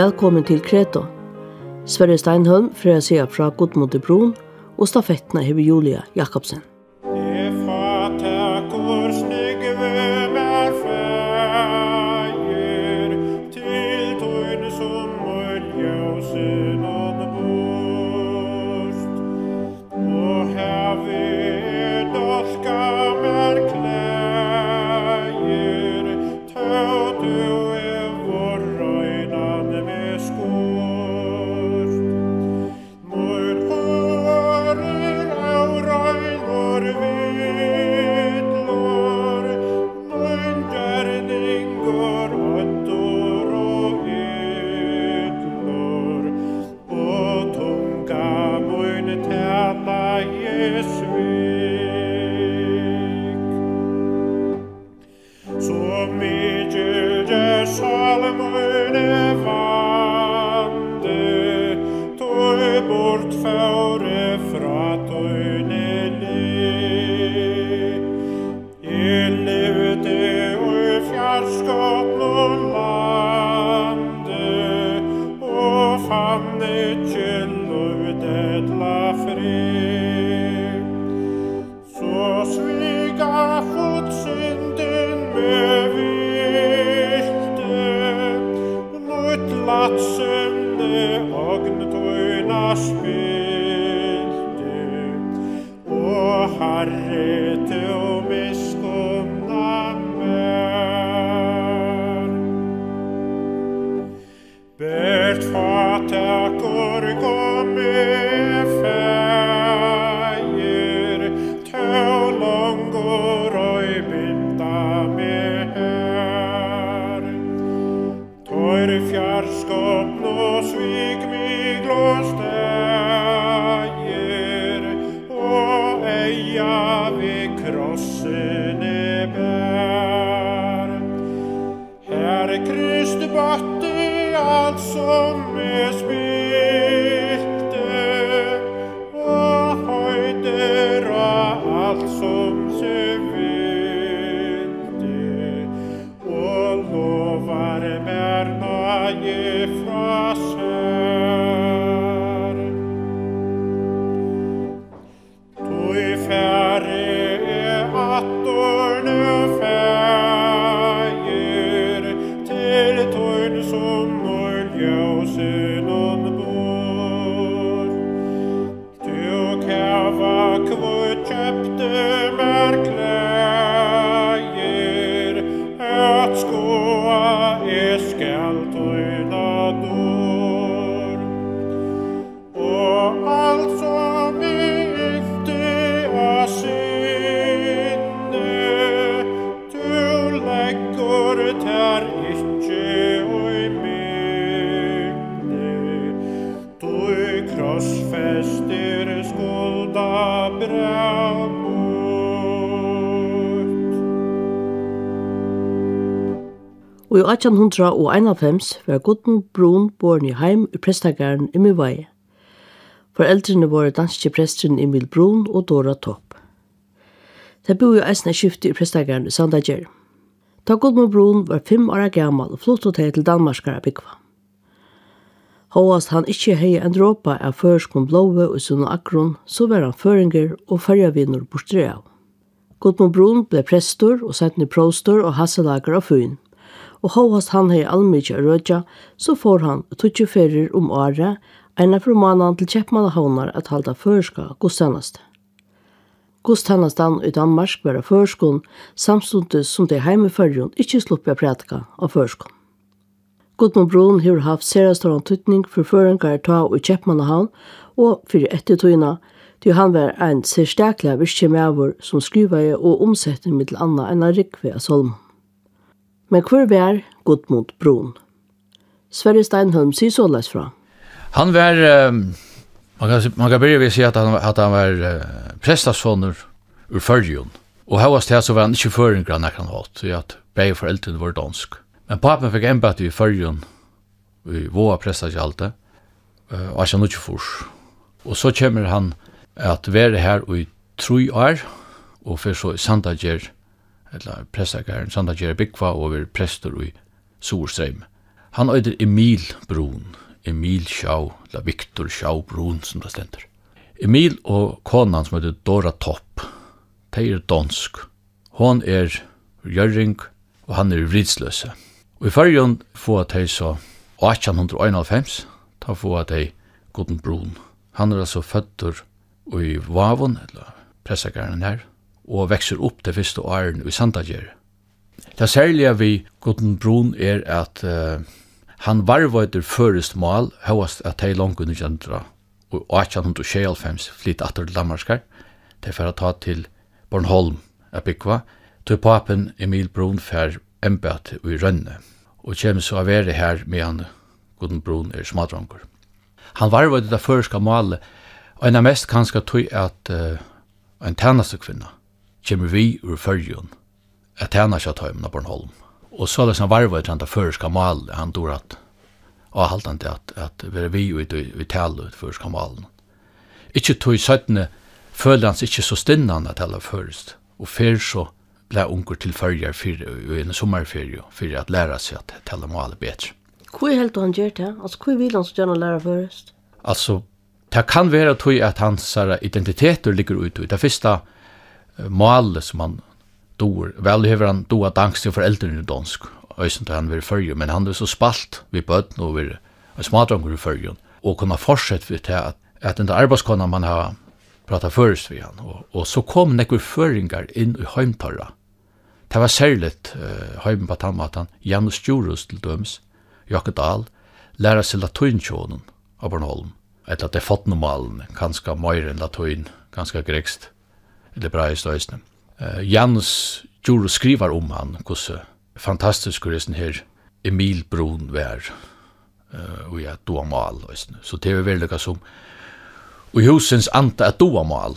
Velkommen til Kreto. Sverre Steinholm fra Sia fra Godmodebroen og stafettene her ved Julia Jakobsen. 1800 og var Gudden Brun born i heim i prestagaren i Mivai. Foreldrene var danske presteren Emil Brun og Dora Topp. Det bor jo eisne skiftet i prestagaren i Sandager. Ta Gudden Brun var fem år gammal og flott hotell til Danmarskar Håast han ikkje hei en dråpa av førskon blåve og sunn akron, så var han føringer og fargavinner bortre av. Gudmund Brun ble prestor og sette ned prostor og hasselager av fyn og hovast han hei almykja rødja, så får han tutsju ferir om um åre, eina fru um manan til kjeppmala haunar at halda førska gustanast. Gustanastan i Danmark vera førskun, samstundes som de heime fyrjun ikkje sluppi a prætka av førskun. Gudmund Brun hefur haft serastoran tutning for føringar ta og i kjeppmala haun og fyrir ettertuina, Ty han var ein sér stærkla virkje mævur sum skriva og umsetta mittil anna enn rikvi av Men hvor vær Gudmund Brun? Sverre Steinholm sier så løs fra. Han var, ehm, man kan, man kan begynne eh, at han, var han vær uh, prestasvåner ur Førgjøen. Og her var det så var han ikke føringer han ikke hatt, så at begge foreldrene var dansk. Men papen fikk embatt i Førgjøen, vi våre prestas i alt det, og er ikke noe fors. Og så kommer han at være her i tre år, og for så i Sandager, eller pressageren, samt at jeg er byggva over prestor i Sorsheim. Han eider Emil Brun, Emil schau eller Viktor schau Brun, som det slender. Emil og konan, som eider Dora Topp, er dansk. Han er jørring og han er vridsløse. Og i fyrirund får han så 1891, ta får at til Goden Brun. Han er altså og i Vavon, eller pressageren herre og vekser opp til fyrste åren i Sandager. Det særlige vi Godden Brun er at uh, eh, han varvet etter første mål høyest at de langt under kjentra og at han tog skje alfems atter til Danmarkskar til for å ta til Bornholm av Bikva til papen Emil Brun for embedt i Rønne og kommer så å være her med han Godden Brun er smadranker. Han varvet det første mål og en av mest kanskje tog at uh, eh, en tænaste kvinna, kommer vi ur fyrjun at hana sjá tøymna na Bornholm. Og så er det lesan varva i tanda fyrska mal, han dår at og halt han til at, at vi vi vi tala ut fyrska mal. Ikkje tøy sættne føler han seg ikkje så stinnan at tala fyrst, og fyr så blei unger til fyrjar fyrir og en sommarfyrir fyrir at læra seg at tala mal betre. Hvor er du han gjør det? Altså, er vil han så gjerne læra fyrst? Altså, det kan være tøy at hans identiteter ligger ute. Det første Eh, målet som han dår. Vel hever han dår at angst til foreldrene i dansk, øysen til han vil følge, men han er så spalt ved bøten og vil ha smadranger i følgen, og kunne fortsette ved det at, at den arbeidskånen man har pratet først ved han, og, og så kom nekker føringer inn i heimtøra. Det var særlig uh, eh, heimen på den Janus Djurus til døms, Jakke Dahl, lærer seg latuinkjånen av Bornholm, etter at det er fått normalen, ganske mer enn latuin, ganske grekst. Lebraist Øysten. Uh, eh, Jans Juro skriver om han, hvordan fantastisk hvordan denne her Emil Brun var, uh, og ja, doa mal Så det er veldig som, og husens anta er doa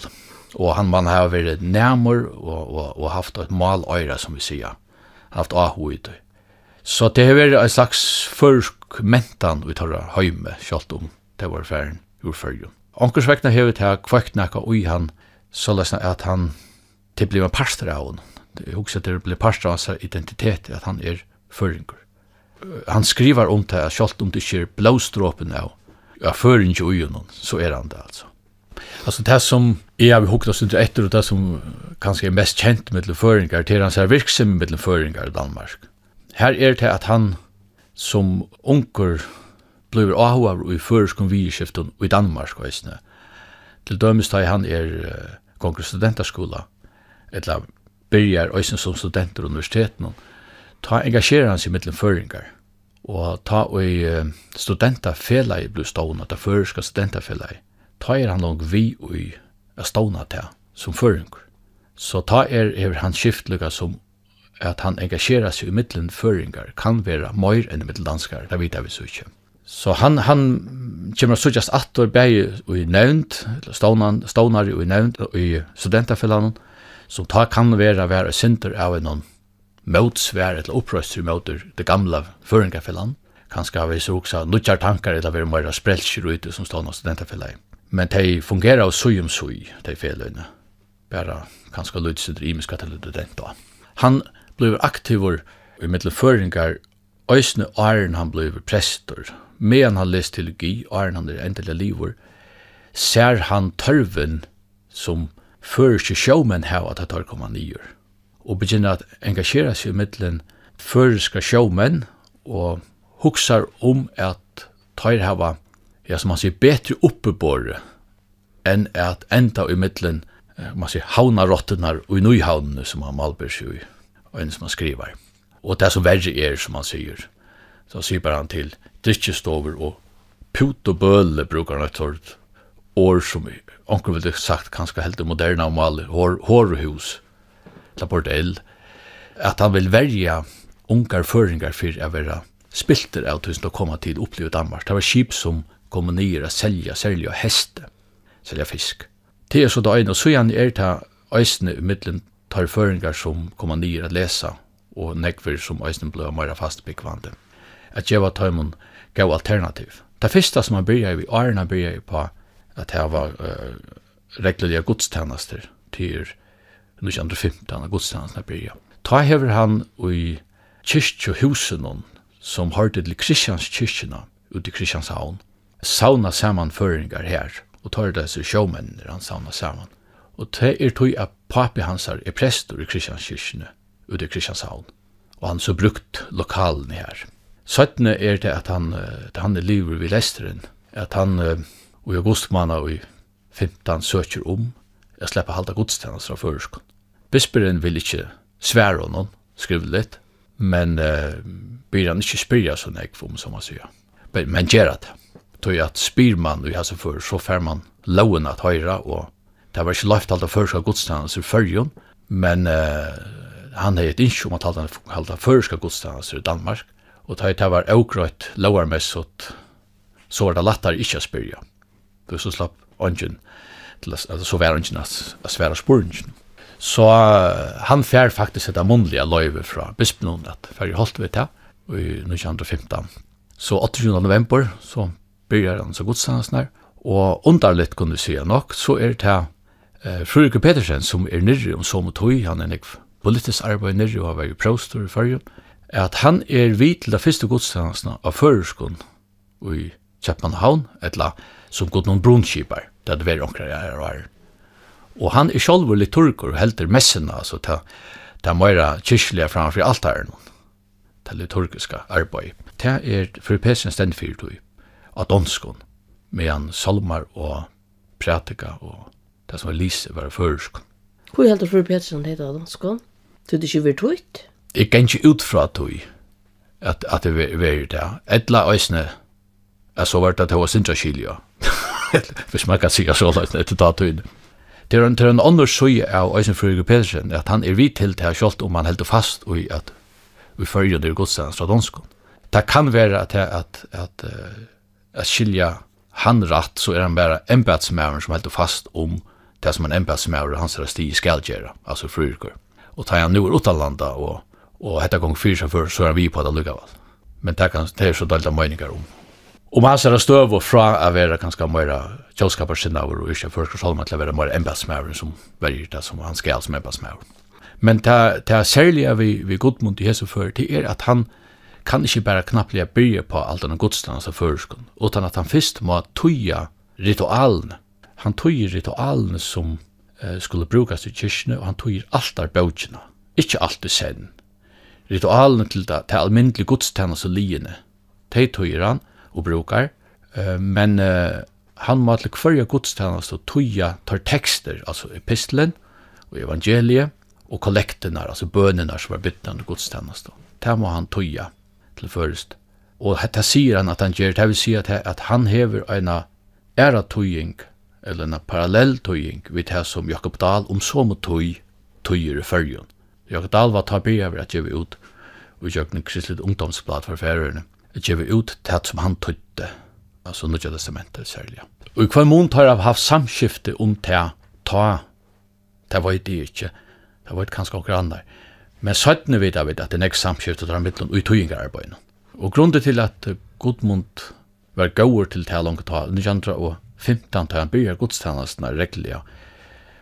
og han man har vært nærmer og, og, og haft et mal øyre, som vi sier, haft ahoid. Så det er veldig en slags førsk mentan vi tar høyme, kjalt om, det var færen, jordfølgen. Ankersvekna hevet her, kvekna hva ui han, så lesna at han til blir en pastor av hon. Det er også til å bli pastor av hans identitet, at han er føringer. Eh, han skriver om um det, selv om um det ikke er blåstråpen av ja, føringer hon, så er han det altså. Altså det som jeg vi hukket oss under etter, og det som kanskje er mest kjent med føringer, til hans er virksom med føringer i Danmark. Her er det at han som unger blei avhåver i føreskonvierskiften i Danmark, og i Danmark, til dømes han er eh, gonger studentaskola, eller byrjar òsen som studenter universiteten, ta engasjera hans i middelen føringar, og ta oi uh, i blu stovna, ta føreska studentafela ta er han lang vi oi a stovna ta som føring. Så ta er er hans skiftlika som at han engasjera seg i middelen føringar kan vera meir enn i mittlen danskar, da vita vi så ikkje. Så han han kommer så just att då bäju och i nävnt eller stånan og i nävnt och i studentafällan så ta kan vara vara synter av någon mots eller ett upprörst motor det gamla förringafällan kan ska vi så också några tankar eller vara mer sprällskyr ute som står någon men det fungerar och sujum sui det fällorna bara kan ska lutsa drömska till det det då han blir aktiv i mitt förringar Oysne Arn han blev prestor medan han lest G.I. og han er endelig livet, ser han tørven som fører ikke sjåmenn her at han tar kommet nye. Og begynner å engasjere seg i midtelen føreska sjåmenn, og hukser om at tar her ja, som han sier, bedre oppebåre enn at enda i midtelen eh, man sier havnarottene og i nøyhavnene som han malber seg i, og enn som han skriver. Og det som så verre er, som han sier så sier han til dykkestover og put og bøle brukar han et sort år som onker vil sagt kanskje helt moderna om alle hår, hårhus la at han vil verja unger føringar for å være spilter av tusen å komme til opplevet Danmark. Det var skip som kom nyer å selja, selja heste, selja fisk. Det er så det ene, og så gjerne er det i midlen tar føringar som kom nyer å lesa, og nekver som øyne ble mer fastbyggvandet at geva tøymun gau alternativ. Det fyrsta som man byrja i, vi arna byrja i på er at det var uh, eh, reglelige godstjenester til 1915, godstjenestene byrja. Ta hever han i kyrkje og husen som hørte til Kristians kyrkjena ute i Kristians havn, sauna samanføringar her, og tar det seg når han sauna saman. Og det er tog at papi hans er prestor i Kristianskirkene, ute i Kristianshavn, og han er så brukt lokalen her. Sattne er det at han er at han er lever vi lesteren at han uh, og augustmann og i 15 søker om jeg slipper halta godstjenester av førersk. Bisperen vil ikkje svære honom, noen litt, men uh, eh, blir han ikkje spyrja sånn ekv om um som han sier. Men, men gjer at det. Toi at spyr man og i hans før, så fær man lauen at høyra, og det var ikkje laft halta førersk av godstjenester før jo, men uh, eh, han heit ikkje om um at halta førersk av godstjenester i Danmark, Og tøy tøy var aukrøyt lower mest så var det lattar ikkje a spyrja. Du så slapp ongen, altså så var ongen a svera spurengen. Så eh, han fær faktisk etta mundlige loive fra bispnundet, fær i holdt vi ta, i 1915. Så 8. november, så byrjar han så godstandes nær, og underligt kunne vi si han nok, så er det eh, her Petersen, som er nirri om um som og tog, han er enn ikk politisk arbeid nirri, og har vært prostor i fyrir at han er vit til da fyrste godstansna av føreskon i Kjepmanhavn, etla som god noen brunnskipar, det er det vei er åkrar. Og han er sjolvur liturgur, heldur messina, altså, ta, ta meira kyrkliga framfri alt her, til liturgiska arboi. Det er fri pesin stend fyrir tui, at onskon, meian salmar og prætika og det som er lise var fyrir Hvor fyrir fyrir fyrir fyrir fyrir 2022 fyrir Jeg kan ikke utfra at du at at det var er, er, det etla æsne er så vart at det var sindra kylja hvis man kan sige at så vart at det var det var det en annor søy av æsne fru Eger Pedersen at han er vit til um til hans kjolt om han held fast og i at vi fyr fyr fyr fyr fyr fyr fyr fyr fyr at fyr fyr fyr fyr Han ratt så er han bara en som helt fast om det som en plats med honom hans rastig i skallgjera, alltså frurkor. Og tar han nu åt alla landa og hetta gong fyrir sem fyrir, så er vi på det lukka vall. Men det kan, det er så dalt av meiningar om. Om hans er støv og fra a vera ganska meira tjallskapar sinna av og ikke fyrir skal til a vera meira embassmæver som verir det som han skal som embassmæver. Men det Men særlig av vi, við við i hese fyrir, det er at han kan ikki bæra knapplig a byrja på alt denne godstand som fyrir skal, utan at han fyrst må tøya ritualen. Han tøyir ritualen som eh, skulle brugast i kyrkene, og han tøyir altar bautina. Ikke altu i ritualen til det til almindelig godstjenne og liene. De tøyer han og bruker, eh, men eh, han må til hver godstjenne og tøyer tar tekster, altså epistelen og evangeliet, og kollektene, er, altså bønene er som er byttet under godstjenne. Det må han tøye til først. Og dette sier han at han gjør, det vil si at, at han hever en æra tøying, eller en parallell tøying, ved det som Jakob Dahl om så må tøy, tøyer i følgen. Jakob Dahl var ta over at gjøre ut vi gjør en kristelig ungdomsblad for færøyene, og gjør ut til som han tøtte, altså Nødja Testamentet særlig. Og i hver mån tar av hatt samskifte om um til ta, det var det ikke, det var det kanskje akkurat andre, men søttene vet jeg at det er ikke samskifte til å ta midtlen og i Og grunnen til at Godmund var gåur til til langt ta, nødja andre og 15 tar han byrja godstjenestene reglige,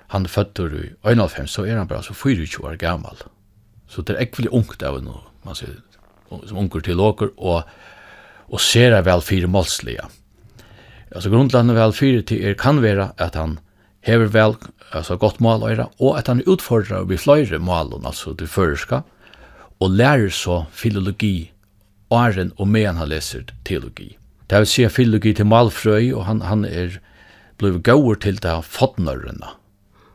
han er í i så er han bare så 24 år gammal. Så det er ekvelig ungt av noe man ser som onkel till åker och och ser det väl fyra målsliga. Alltså grundlandet väl fyra till er kan vara att han hever väl alltså gott mål och att han utfordrar och blir flera mål alltså det förska och lär så filologi åren och men han läser teologi. Det vill säga filologi till Malfröj och han, han är er blivit gåor till det här fotnörerna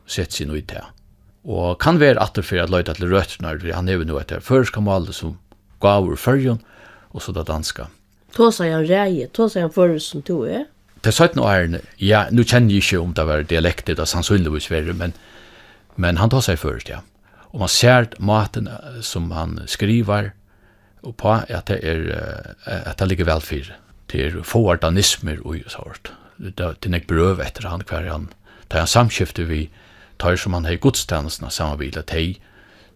sett sin ut här og kan vera atter at leita til rættnar for han er jo at etter førska maler som gav ur og så danska. Tå ja han rei, tå sa han førjon som to er. Til søyt er han, ja, nú kenni jeg ikke um ta verð dialekt dialektet, det er men, men han tå sa fyrst, ja. Og man ser maten eh, som han skriver og på, at det er, at det ligger vel for, det få artanismer og så hvert. Det er eh, nek er brøv etter han, hver han, det er han vi, tar som han har godstjänst när samma vila te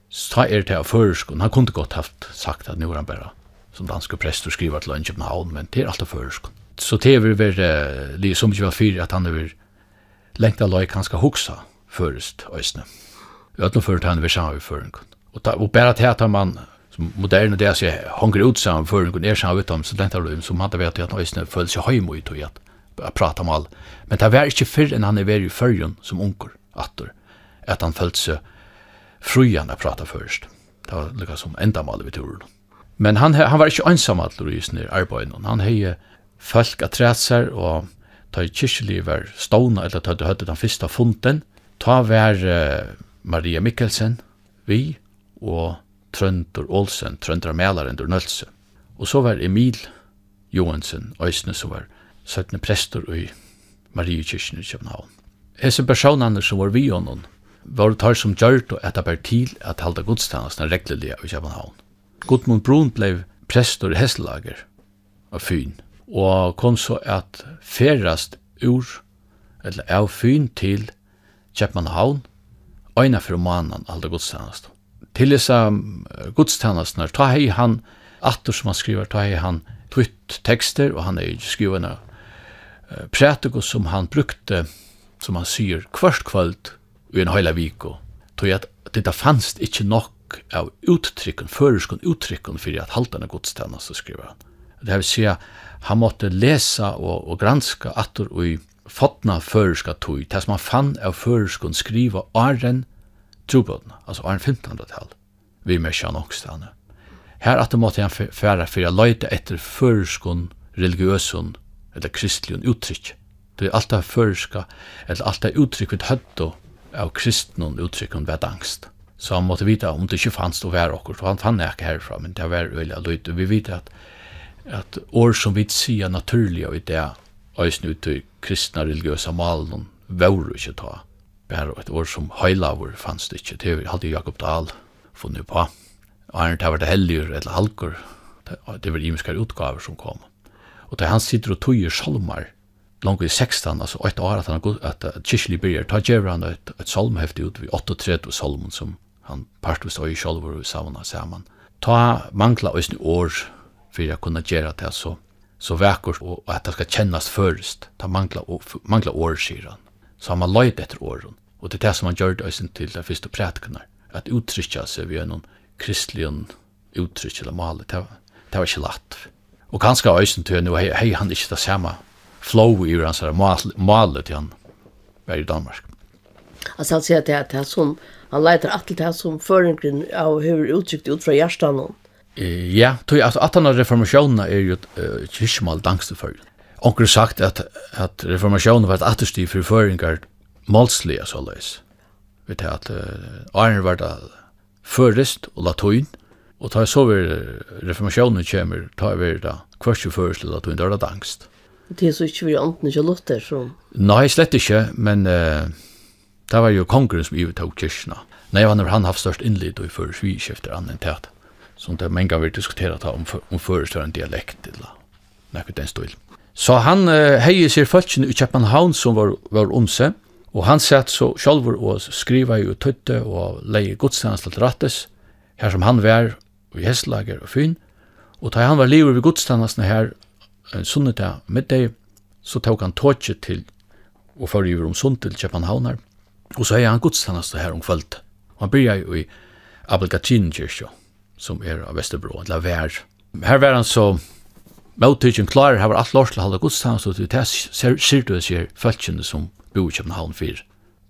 strider till försk och han kunde gott haft sagt att några er bara som dansk präst och skrivit lunch på hall men det är allt försk så te vi ver det eh, som ju var fyr att han över längta lag kan ska huxa först östne öttna för att han vi ska för en och ta och bara här tar man som moderna det så han går ut så för en så utom så detta rum som hade vet att östne föll sig hemo i att prata om um all men det var inte förr en han är väl i förrjön som onkel attor at han følt seg a prata først. Det var lika som endamalet vi turen. Men han, han var ikke ansam at just nir arbeidin, han hei folk at trætsar, og ta i kyrkjelig var eller ta du høttet han fyrsta funden, ta var uh, Maria Mikkelsen, vi, og Trøndur Olsen, Trøndra Mælaren, Dur Nølse. Og så var Emil Johansen, Øysne, som var søttene prester i Marie Kyrkjelig i København. Hesse personan som var vi og noen, var det tar som gjørt og etta til at halda godstannasna reglilega i Kjabanhavn. Gudmund Brun blei prestor i hesselager av fyn, og kom så at ferast ur, eller av fyn til København, oina fyrir manan halda godstannasna. Til isa mm, godstannasna, ta hei han, atur som han skriver, ta hei han hei tekster, og han er hei hei hei som han brukte som han sier, kvart kvöld i en heila viko, tog jeg at det da fanns det nok av uttrykken, føreskund uttrykken fyrir at halte han av godstanna, så skriver han. Det her vil si han måtte lesa og, og granska attor og i fotna føreskund tog, til som han fann av føreskund skriva åren trobåten, altså åren 15-tall, vi mer kjøy nok Her at måtte han færa fyrir fyrir fyrir etter fyrir fyrir eller kristlion fyrir Det er alltid føreska, eller alltid uttrykk vid høtto av kristnum og uttrykk om angst. Så han måtte vite om det ikke fanns å være okkur, så han fann jeg ikke herfra, men det var veldig av løyt. Vi vet at, at år som vi sier naturlig av det, æsne ut i kristne religiøse malen, var jo ikke ta. Det var et år som heilavur fanns det ikke. Det hadde Jakob Dahl funnet på. Og han var er det helger eller halker. Det var de mennesker utgaver som kom. Og da han sitter og tøyer sjalmer, långt i 16, alltså ett år att han har er gått, att Kishli uh, börjar ta djävran ett, ett salmhäfte ut vid 38 salmon som han partvis och i kjolvor och savna samman. Ta mankla och sin år för jag kunde göra det så, så väckor och att det ska kännas först. Ta mankla, och, mankla år, säger Så har man löjt efter åren. Och det är det som han gör det till det första prätkarna. Att uttrycka sig vid någon kristlion uttryck eller mal. Det, det var inte lätt. Och kanske har jag sin till att nu har han inte det samma flow i hans mål, målet i han er i Danmark. Altså han sier at det er det som, han leiter at det er som føringen av høyre uttrykt ut fra hjertan hon. Eh, ja, tog jeg at han reformasjonen er jo uh, eh, kyrkjemal dangste for. Onker sagt at, at reformasjonen var et at for føringer målslig og så løys. Vi at uh, Arne var det førest og latoin, og tar så vi reformasjonen kommer, tar vi det kvørste førest og latoin, det var det er så ikke vi ånden ikke lotter som... Nei, slett ikke, men det eh, var jo kongren som ivet av kyrkene. Nei, han har haft størst innlid og i føres vi ikke efter annen tæt. Så det er mange av vi om, om føres en um um dialekt eller nekket den stil. Så han uh, eh, heier seg følgene i Kjepanhavn som var, var omse, og han satt så sjølver og skriva i tøtte og leie godstjeneste til rattes, her som han var og i hestelager og fyn, og da han var livet vid godstjeneste her, en sunnet med deg, så tåk han tåkje til og fargjur om um sunn til Kjepanhavnar, og så hei han godstannast her om um Og Han byrja i Abelgatin kyrkja, som er av Vesterbro, eller vær. Her var han så, med uttrykken klarer, her var alt lorsle halde godstannast, og det er sier du sier fyrtjene som boi kyr kyr kyr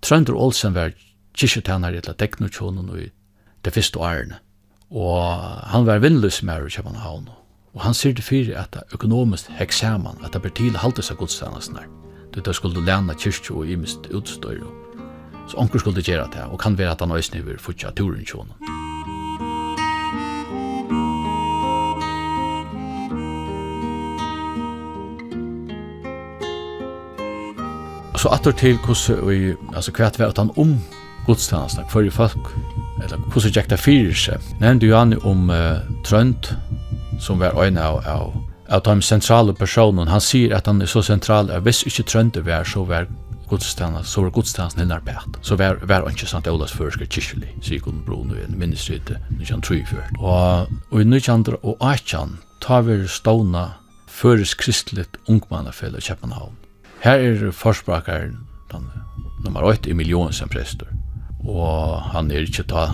Trøndur Olsen kyr kyr kyr kyr kyr kyr og kyr kyr kyr kyr kyr kyr kyr kyr kyr Og han sier fyrir at det økonomisk hekk saman at det til halte um seg godstannelsen Det um, er skulde lena kyrkjo og imist utstøyro. Så onker skulde gjerra det og kan være at han øysen hever futsja turen tjono. Så atur til hvordan hver hver hver om godstannelsen, hver hver hver hver hver hver hver hver hver hver hver hver hver som var en av, av, av de sentrale personene. Han sier at han er så sentral, at hvis ikke Trønde var, så var godstjenene, så var godstjenene henne pært. Så var, han ikke sant, det er Olas første kyrkjelig, sier Gunn Brun, og en minnesrytte, når han tror før. Og, i nødvendig og Aachen, tar vi stående føres kristeligt ungmannafell i Kjeppenhavn. Her er forsprakeren, nummer 8 i millionen som prester. Og han er ikke ta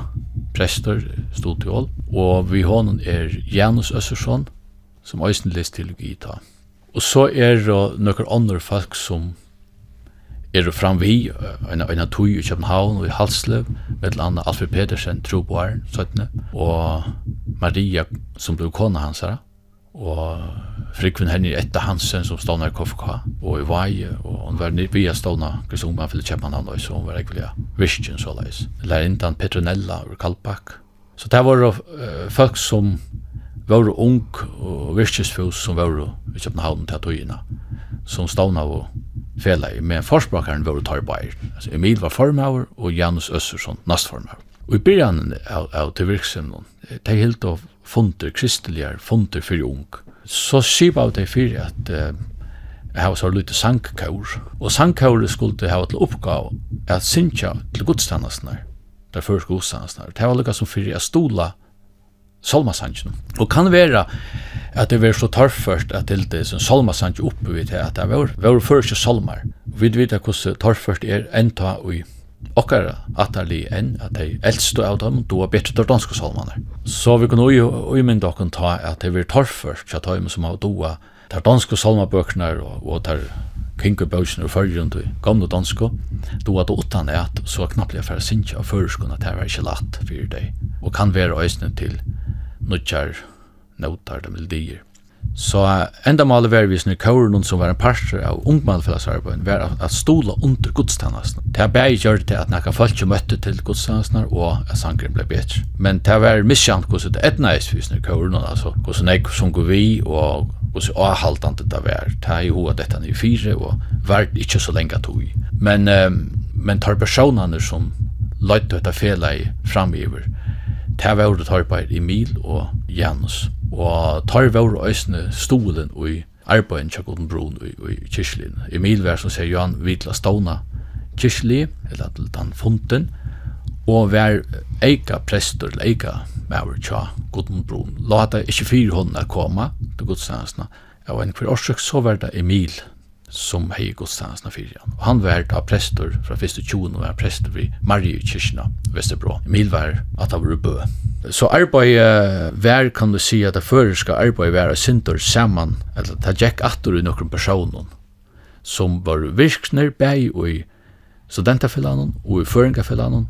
prester stod til ål, Og vi hånden er Janus Øssersson, som øysen lest til Gita. Og så er det noen andre folk som er fram vi, en av tog i København og i Halslev, med et annet Alfred Pedersen, Troboaren, 17. Og Maria, som ble kona hans her. Mm og frikvinn henni er etta hansen som stavna i Kofka og i Vaje og hon var nir via stavna Kristungman fyllt kjempan hann og hon var ekvilega Vishjen så leis Lærindan Petronella ur Kalpak Så det var uh, eh, folk som var ung og Vishjesfus som var i kjöpna hann til togina som stavna og fela i men forspråkaren var tar bai Emil var formhauer, og Janus Össersson Jan Jan i Jan av, av Jan Jan Jan Jan funter kristeligar, funter fyrir ung. Så skipa av det fyrir at jeg eh, hava svar lite sangkaur, og sangkaur skulle hava til oppgav at sindsja til gudstannasnar, der fyrir gudstannasna, det hava lika som fyrir a stola solmasansjna. Og kan vera at det var så torrførst at det er som solmasansj oppi at det var var fyrir fyrir fyrir fyrir fyrir fyrir er, fyrir fyrir fyrir Okkar at li enn at de eldste av dem doa betre dår danske salmaner. Så vi kan jo umynda okkar ta at de vil torfer tja taim som av doa der danske salmabøkner og der kinko bøkner og fyrirund i gamle danske doa da utan at så knapplega færa synkja og fyrirskunna til er ikke latt fyrir dei og kan være òsne til nøtjar, nøtjar, nøtjar, nøtjar, Så enda mål var vi snur kåren som var en parter av ungmannfellasarbeid var at stola under gudstannasna. Det har bæg gjør det at nekka folk møtte til gudstannasna og at sangren blei bæg. Men det var vært miskjant hos et etnais vi snur kåren og hos nek som går vi og hos hos hos hos hos i hos hos hos hos hos hos hos hos hos hos hos Men hos hos hos hos hos hos hos hos hos hos hos hos hos hos hos hos i hos og hos hos og tar vår øsne stolen i arbeidet til Gåden Brun i, i Kislin. I Milvær som sier Johan Vidla Stona Kislin, eller til den funten, og vær eika prester, eller eika maver til Gåden Brun. La det ikke fire hundene komme til Gåden Stensene. Jeg var en kvar årsøk, så var det Emil Stensene som hei godstjenestene fyrir han. Og han var da prester fra fyrstu tjoen og var prester i Marie Kirchna, Vesterbro. Emil var at han eh, var bø. Så arbeid var, kan du si, at det føreska arbeid var av saman, eller ta Jack Attor i nokkrum personer, som var virksner bei og i studentafellene, og i føringafellene,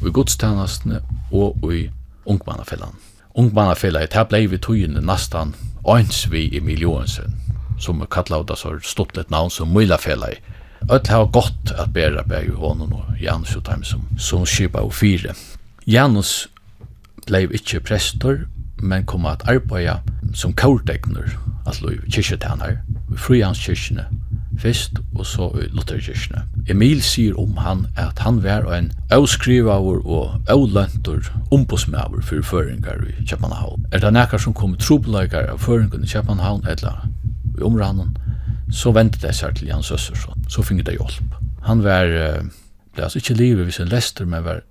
og i godstjenestene, og i ungmannafellan. Ungmannafellan, det ble vi tøyende nastan, og ens vi i miljøensyn som er kallet av det så stort et navn som Mila Fela i. har gått at bæra bæg i hånden og Janus jo tæm som, som og fire. Janus blei ikkje prestor, men kom at arbeidja som kordegner, altså i kyrkje her, i fru fyrst og så i lutter Emil sier om um han at han var en avskrivaver og avlentur ombudsmaver for føringar i Kjepanahavn. Er det nekkar som kom troblaikar av føringar i Kjepanahavn eller i omrannan, så vendte det seg til Jan Søsser, så, så finner det hjelp. Han var, det eh, er altså ikke livet hvis han lester, men var,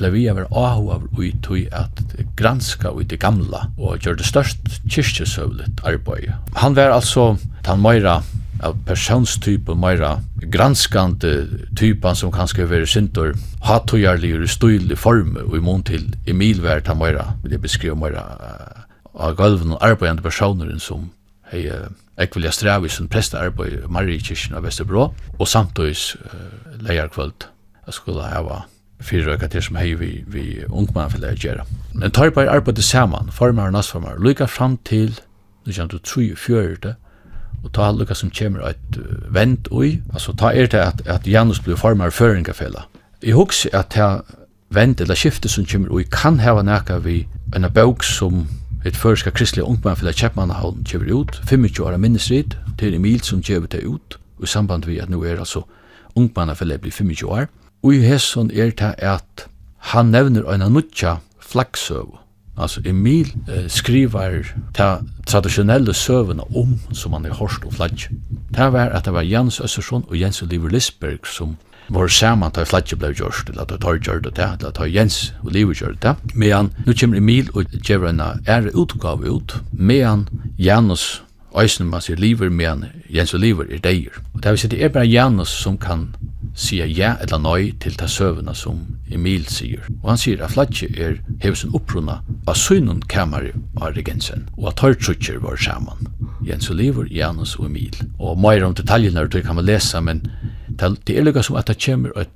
ble vi av Aho av Uitui at granska ut det gamla og gjør det størst kyrkjesøvlet arbeid. Han var altså den meira av personstypen, meira granskande typen som kanskje var sintor hatogjærlig og støylig form og imot til Emil var den meira, vil jeg beskrive meira, av eh, gulvene og arbeidende personer som hei Jeg vil ha strev i sin prestearbeid i marie av Vesterbro, og samtidig eh, leierkvold. Jeg skulle ha vært fire røyka til som hei vi ungmannen for leierkjæra. Men tar bare arbeid til saman, formar og nasformer, lykka fram til, nu kjent du tru i fjörde, og ta lykka som kjemmer et vent ui, altså er ta eir at Janus blir formar av fyrin kaffe. I hos at vent eller kif kif kif kif kif kif kif kif kif kif kif kif Et førska kristelig ungmann fyrir Kjeppmannahallen kjever ut, 25 år av minnesrit, til Emil som kjever det ut, og i samband vi at nu er altså ungmann fyrir bli 25 år. Og i hesson er det at han nevner eina nutja flaksøv, Altså Emil eh, skriver ta traditionelle søvene om um som han er hårst og um flagg. Det var at det var Jens Østersson og Jens Oliver Lisberg som var saman ta flatje blau gjort til at ta gjort ta', at ta Jens og Liv gjort det men nu kjem Emil og Jevrena er utgave ut men Janus Øysen man sier liver med Jens og liver er deir. Og det er det er bara Janus som kan sier ja eller nei til ta søvna som Emil sier. Og han sier at Flatje er hevesen oppruna av synen kamer av regensen, og at høyt sutjer var saman. Jens og Liver, Janus og Emil. Og meir om um detaljene er det kan man lesa, men tell til eliga er sum at ta kemur at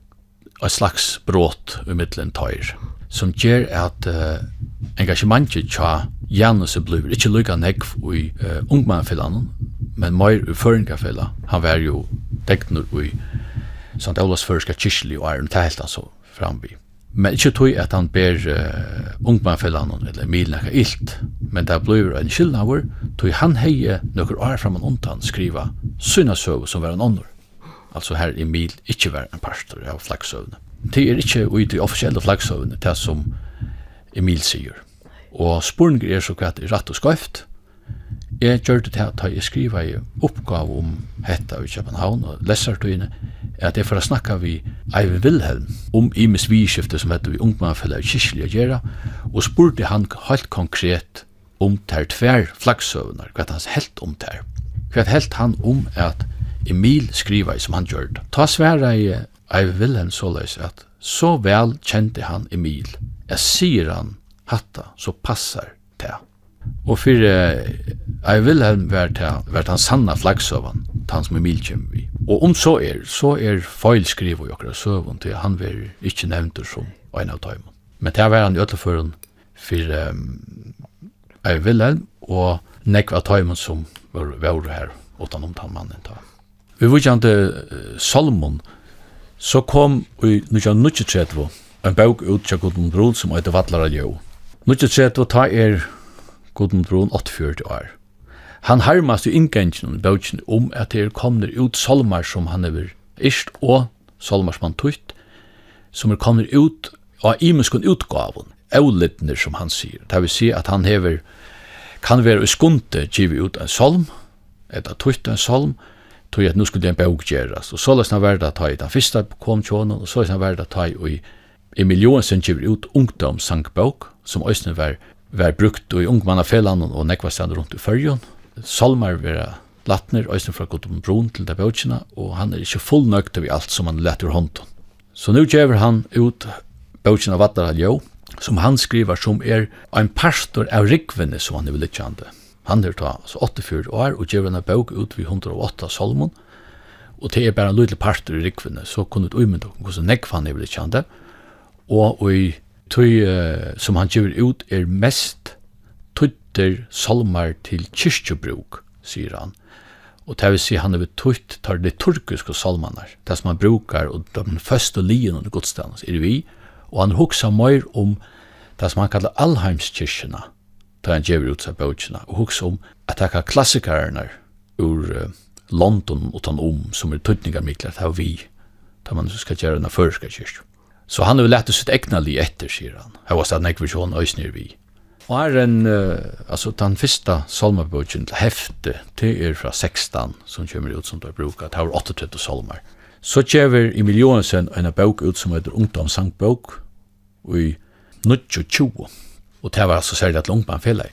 at slaks brot um millan tøyr sum ger at uh, eh, engagement til cha Janus blu it you look on egg eh, we ungma felan men mal ufølgen kafella han vær jo degnur nu we sant allas fyrsta chishli og iron tæst altså frambi. men ikki tøy at han ber eh, ungma felan og eller milna illt, ilt men ta blu ein shilnaur tøy han heie nokkur ár framan undan skriva synasøv sum var ein annan Alltså herr er Emil, mil inte en pastor av flaxsöv. Det är er inte vi det officiella flaxsöv det som Emil säger. Och spurn er så kvatt är er rätt och skäft. Jag det till att jag skriva i uppgåva om hetta i Köpenhamn och läser du inne att det för att snacka vi Eivind Wilhelm om i mis som heter vi ungma i att schisla göra och spurte han helt konkret om tält tver flaxsövnar kvatt hans helt om tält. Kvatt helt han om att Emil skriva som han gjorde. Ta sværa i Eiv Vilhelm såleis at så vel kjente han Emil. Jeg sier han hatta så passar ta. Og fyrir Eiv eh, Vilhelm vært, han sanna flaggsovan ta han som Emil kjem vi. Og om um så er, så er feil skriva i okra søvun til han vil ikkje nevntur som en av taimun. Men ta var han i ötlaføren fyr um, Eiv Vilhelm og nekva taimun som var, här her utan om mannen taimun. Vi vet ikke om det er så kom vi 1932, en bøk ut til Gudmund Brun som heter Vatlar Aljo. Nu kjent tredo ta er Gudmund Brun 48 år. Han harmas jo inngangene i bøkene om at det er kommet ut Solomar som han er ist og Solomar som han tøyt, som er kommet ut og er imenskun utgaven, avlittner som han sier. Det vil si at han hever, kan være uskunde kjive ut en solm, etter tøyt en solm, etter solm, tog at nu skulle en bok gjeras. Og så løs han verda ta i den første kom tjånen, og så løs han verda ta i i miljøen sin kjiver ut ungdom sangbok, som òsne var, var brukt i ungmannafellan og nekvastan rundt i fyrjon. Salmar vera latner, òsne fra gått om brun til de bøkina, og han er ikke full nøgt av alt som han let ur hånden. Så nu gjever han ut bøkina vattar al jo, som han skriver som er ein pastor av rikvene som han er vil Han er da, 84 år, og, og gjør henne bøk ut vi 108 solmon, og te er bare en lydelig parter i rikvene, så kunne du umynda henne hvordan nekva han er ble kjande, og i tøy eh, som han gjør ut er mest tøytter solmar til kyrkjubruk, sier han. Og til å si han er ved tøyt tar det turkiske solmanar, det som han brukar, og det er den første lijen under godstand, er vi, og han hoksa meir om um det som han kallar alheimskyrkjubruk, ta en djevr ut bautsina, og hugsa om um at taka klassikarerna ur uh, eh, London og tan om som er tøtninga mikla at vi ta man som skal gjerra na fyrirska kyrst Så han har lett sitt egna li etter, sier han. Her var øysnir vi. Og her en, uh, altså fyrsta første salmabodgen til hefte, det er fra 16 som kommer ut som du bruka, brukt, det har vært 38 salmer. Så kjever i millionen sen en bok ut som heter Ungdomssangbok, i 1920 og det var altså særlig at Lundbarn fyller.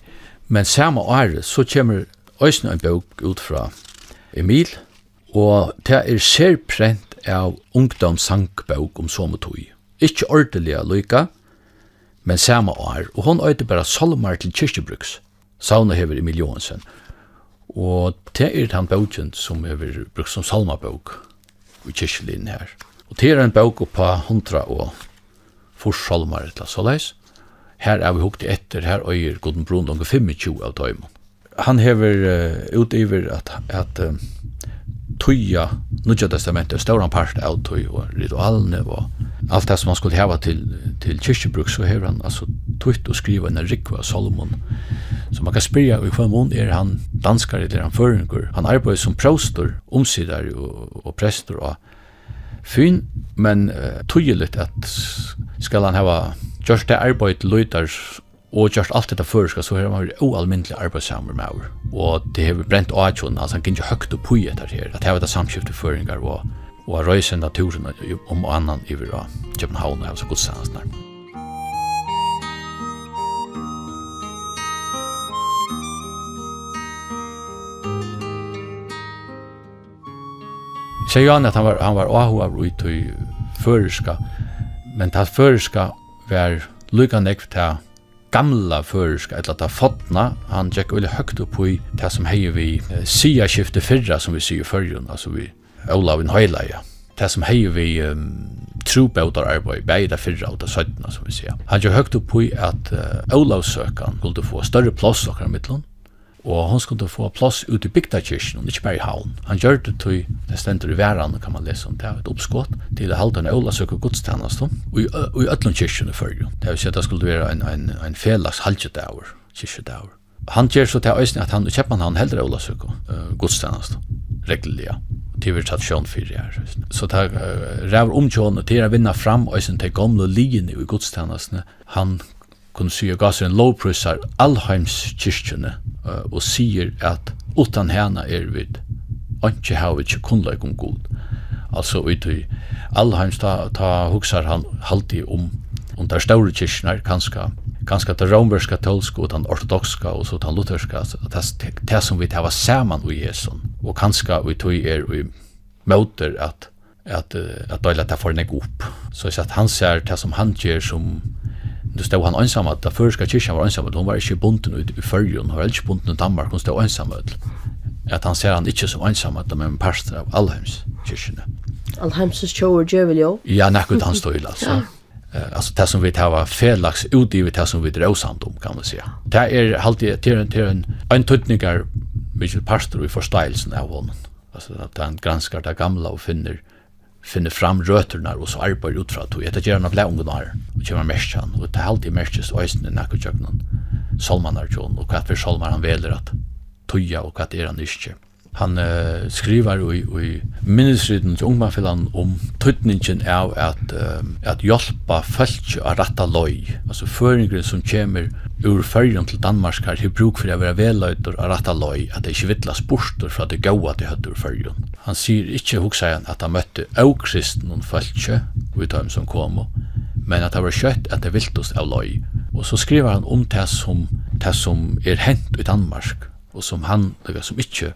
Men samme år så kommer Øysen en bok ut fra Emil, og det er særprent av ungdomssangbok om um sommetøy. Ikke ordelig av lykka, men samme år, og hun øyde bare Solomar til Kirstebruks, sauna hever Emil Johansen. Og det er den boken som hever brukt som Solomar-bok i Kirstelinn her. Og det er en bok på hundra og for Solomar til Solomar her er vi hukte etter, her øyer Godden Brun 25 av tøymon. Han hever uh, eh, utiver at, at uh, tøya Nudja Testamentet, er ståran part av tøy og ritualene og alt det som han skulle heva til, til kyrkjebruk, så hever han altså tøyt å skriva en rikva av Solomon. Så man kan spyrja i hva mån er han danskar til han føringur. Han arbeid som prostor, omsidar og, og prestor og fyn, men uh, eh, tøyelig at skal han heva Gjørst det arbeid løyder og gjørst alt dette før, så er man oalmyndelig arbeidssamer med over. Og det har brent av tjonen, han kan ikke høyt opp høy etter her, at det har vært samskift til føringer og, og røyse naturen om annan i vira København og hans godstjenesten her. Jeg sier jo han at han var, han var ahua rui tøy men tatt føreska var lukka nekv ta gamla fyrirsk, eller ta fotna, han tjekk veldig høgt upp i ta som hei vi eh, sia skifte fyrra, som vi i fyrra, altså vi æla vi nøylaja, ta som hei vi trubautar arboi, bei da fyrra, alta søytna, som vi sia. Han tjekk høgt høgt at høgt høgt høgt høgt høgt høgt høgt og hon skulle få plass ute i bygda kyrkjen, og ikke bare i havn. Han gjør det til det stendte i verden, kan man lesa, om um det, et oppskått til det halte en øla søke godstjenest, og i øtlund kyrkjen i førre. Det vil si at det skulle være ein en, en felaks halvkjøttdauer, kyrkjøttdauer. Han gjør så til øyne at han og kjøper han heldre øla søke uh, godstjenest, regelig, ja. Til vi har tatt fyrir fire her. Så det uh, ræver omkjøen til å vinne fram øyne til gamle liene i godstjenestene. Han kun sie gass en low pressure alheims chischene eh, og sie at utan herna er vit anki how it should come like gold also ta ta huxar han halti um und der staule kanska kanska ta romersk katolsk og tan ortodoxka og so tan lutherska at ta ta sum hava saman við jesun og kanska vi to er vi møter at at eh, at ta lata for nei gop so han ser ta sum han ger sum Nu stod han ensam att den förska kyrkan var ensam. Hon var inte bunden ut i förrjön. Hon var inte bunden i Danmark. Hon stod ensam ut. Att han ser han inte som ensam att de är en pastor av Allhems kyrkan. Allhems är djövel, ja. Ja, näkut han stod ut eh, alltså. Alltså det som vi tar var felax utgivet i det som vi drar oss om, kan man säga. Det är alltid till en, till en, en tuttningar mycket pärst av förstajelsen av honom. Alltså att han granskar det gamla och finner finne fram røtterne og så arbeide ut fra tog. Jeg tar gjerne flere ungene her, og kommer mest til han, og tar alltid mest til øyne i nekkertjøkkenen. er til og hva for Solmannen veler at tog og hva er han ikke han uh, eh, skriver i, i minnesriden til ungmafellan om um tøytningen av at, um, at hjelpa folk å rette løy. Altså føringen som kommer ur fergen til Danmark har til bruk for å vera veløyder å rette løy, at det ikke vil la spørster at det gav at de hadde ur fergen. Han sier ikke hos han at han møtte avkristen og folk utav som kom, men at det var skjøtt at det vilt oss av løy. Og så skriver han om um det som, det som er hent i Danmark, og som han, det som ikke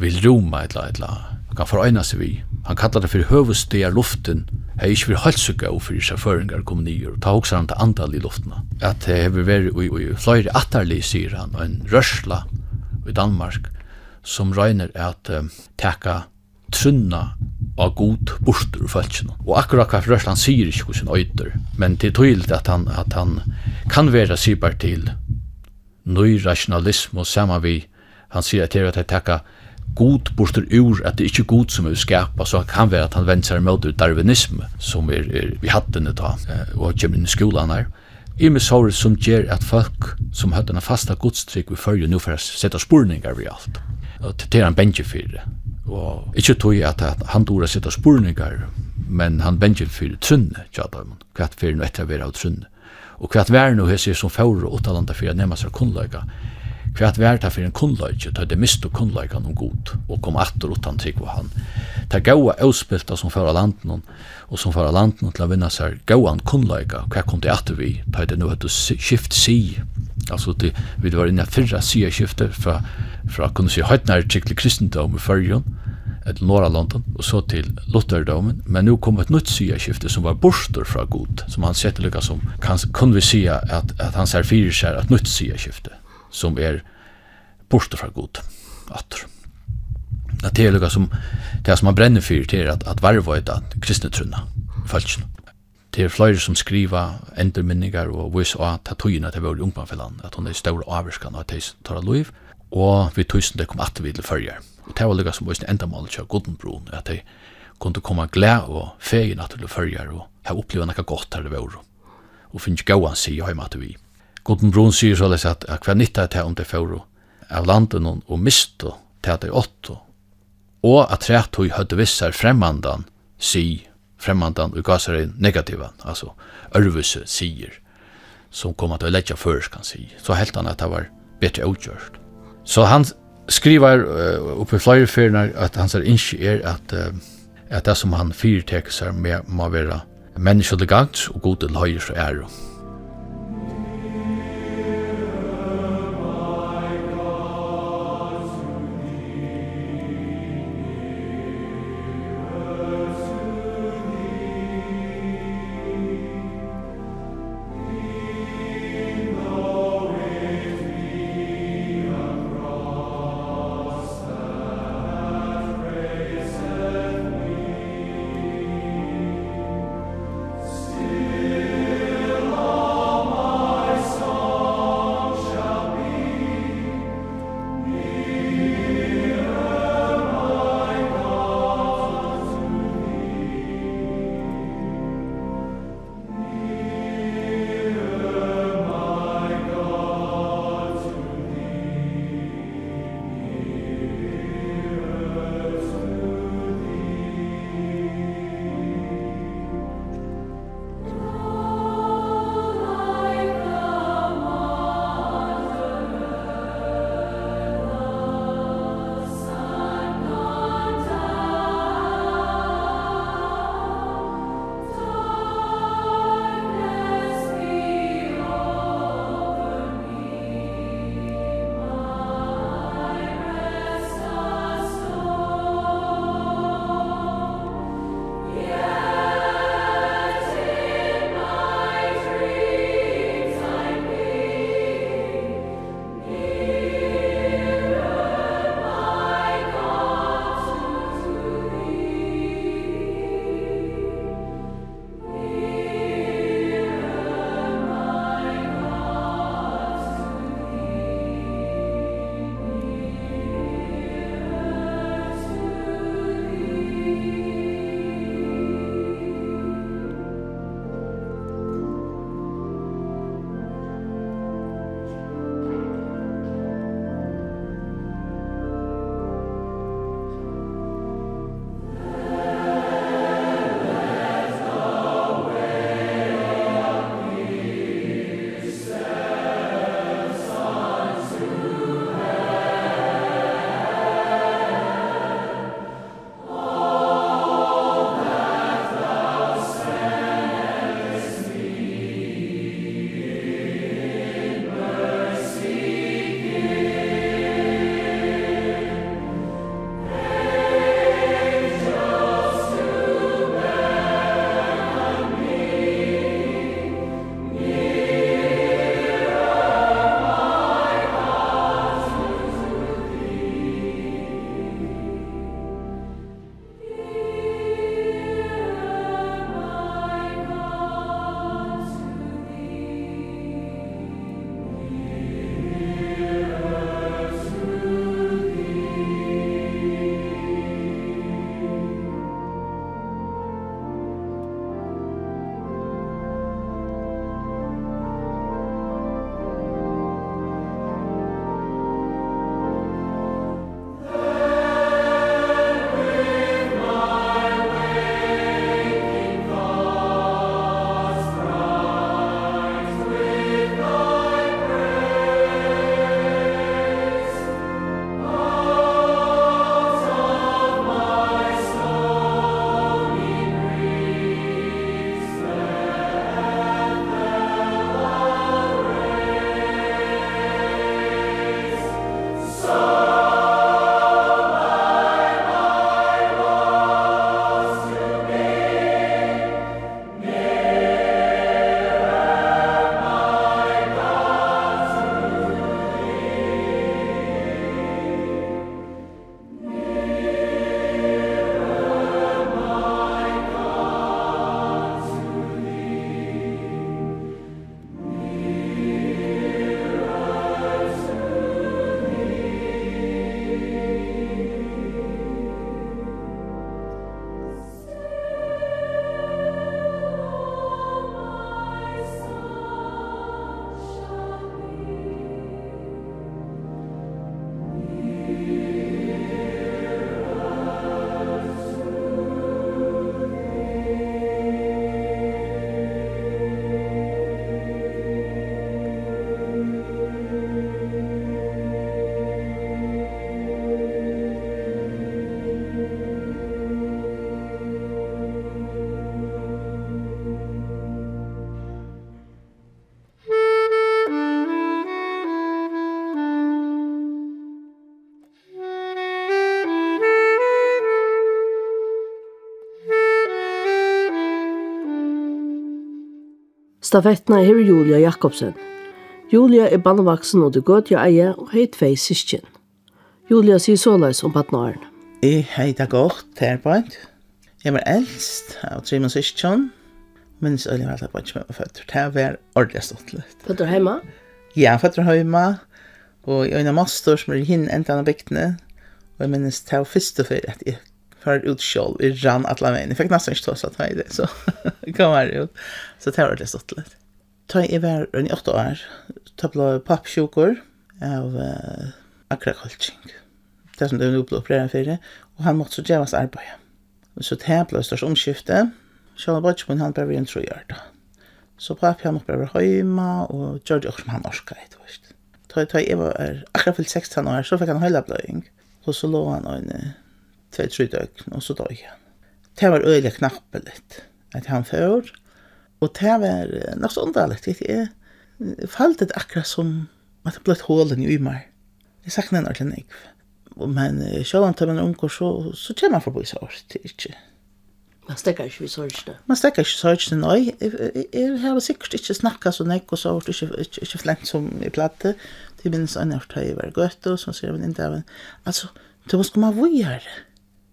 vil roma etla etla. Han kan foreina seg vi. Han kallar det fyrir høvustega luften. Hei ikkje vil holdt sukka og fyrir seg føringar kom nyer. Ta hoksa han til andal i luftna. At det hefur veri ui ui fløyri atarli, sier han, og en rørsla i Danmark som røyner at uh, eh, teka trunna av god bortur fölkjena. Og akkurat hva rørsla han sier ikkje hos sin øyder, men det er, er at han, at han kan vera sibar til ny rasjonalism og saman vi han sier at det er at god bostur ur att det inte gott som er skapa, så kan vi at han vend seg med darwinisme som er, er vi hade denne ta, og kjem inn i skolan her. I med som gjer at folk som høtt fasta godstrykk vi följer nu för att sätta spurningar vi alt. Det er han bengje fyrir. Og ikkje tog at han dora sätta spurningar, men han bengje fyrir trunne, tjadamon, kvart fyrir nu etter å være av trunne. Og kvart vær nu hessi som fyrir fyrir fyrir fyrir fyrir fyrir fyrir för att värta för en kundlöjt och ta det er mist och kundlöjt kan hon um god och kom attor åt han och han. Ta er goa avspelta som förra landen och som förra landen till att vinna sig goa en kundlöjt och hur kom det attor vi ta det er nu att skift sig. alltså det vi var inne förra sia skiftet för för att kunna se hur när tryck till kristendom i förrjön et norra London, og så til Lutherdomen, men nu kom et nytt syaskifte som var borster fra god, som han sette lykka som, kan, kunne vi sia at, at han ser fyrir seg et nytt syaskifte, som er, bortstå fra god. At det er lukka som det som man brenner fyrir til er at at varvo i dag kristne trunna falsk. Det er flere som skriver endelminninger og viser å ta togjene til våre ungbarnfellene, at hun er stor og avvirkende av teisen til å liv, og vi tusen det kom at vidt til førjer. Og det var lukka som viser enda målet til å at de kunne komme glæd og fegjene til å førjer, og ha opplevd noe godt her i våre, og finne gå an å si hjemme til vi. Godenbroen sier så litt at hver nytt er det om um det er av landen og misto til dei åtto. Og at trett hoi høtt vissar fremmandan si, fremmandan og gassar ein negativan, altså ærvuse sier, som kom at å letja først kan si. Så helt han at det var betre utgjørst. Så han skriver eh, upp i flyer fyrir at hans er inskir er at eh, at det som han fyrir er fyrir fyrir fyrir fyrir fyrir fyrir fyrir fyrir fyrir fyrir stafettna er Julia Jakobsen. Julia er bannvaksen og det gått jeg eier og heit vei syskjen. Julia sier så leis om patnaren. Jeg heiter godt her på en. Jeg var eldst av tre min syskjen. Men så er det veldig veldig veldig veldig Det veldig veldig veldig veldig veldig veldig veldig veldig veldig veldig veldig veldig veldig Og jeg er en master som er henne enda av bygtene. Og jeg minnes det var første før at jeg för ut skall i ran att lämna. Jag fick nästan inte tåsa ta i det så kom här ut. Så tar det så lätt. Ta i var en åtta år. Ta på pappsjukor av uh, eh, akrakolching. Det som det nu blev flera fyra. Och han måste så djävas arbeta. Så det här blev störst omskifte. Så han bara inte han bara vill inte göra det. Så papp han bara vill hojma och gör det också som han orskar. Ta i ta i var akrakolching 16 år så fick han hela blöjning. Och så lå han och tvei tru døgn, og så døg han. Det var øyelig knappe litt, at han før, og det var eh, nok så underlig, vet jeg. Falt det akkurat som at det ble hålen i nye meg. Jeg sakner en ordentlig nekv. Men selv om det var unger, så, så kommer man forbi sår til ikke. Man stekker ikke vi sår til det. Man stekker ikke sår til det, nei. Jeg, jeg, jeg har sikkert ikke snakket så nekv og sår, ikke, ikke, ikke flent som i platte. Det minnes annet har jeg vært gøtt, og så sier man inn til Altså, du må skumme av vi